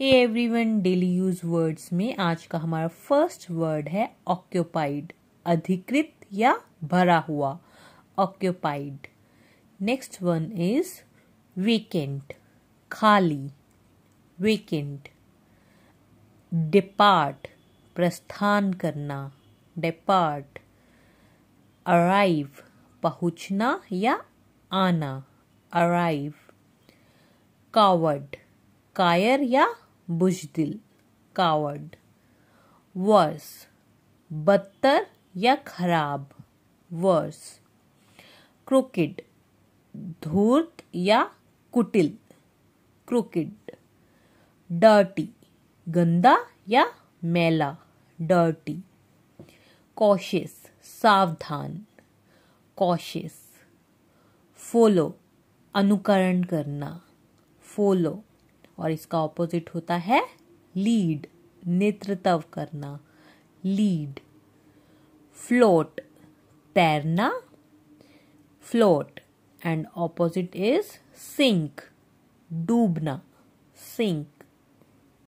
हे everyone daily use words में आज का हमारा फर्स्ट वर्ड है ऑक्यूपाइड अधिकृत या भरा हुआ occupied next one is vacant खाली वीकेंड डिपार्ट प्रस्थान करना डिपार्ट अराइव पहुंचना या आना अराइव कावर्ड कायर या बुजदिल कावर्ड वर्स बदतर या खराब वर्स क्रोकिड धूर्त या कुटिल क्रोकिड डर्टी गंदा या मेला डर्टी कॉशियस सावधान कॉशियस फॉलो अनुकरण करना फॉलो और इसका ऑपोजिट होता है लीड नेतृत्व करना लीड फ्लोट तैरना float and opposite is sink डूबना सिंक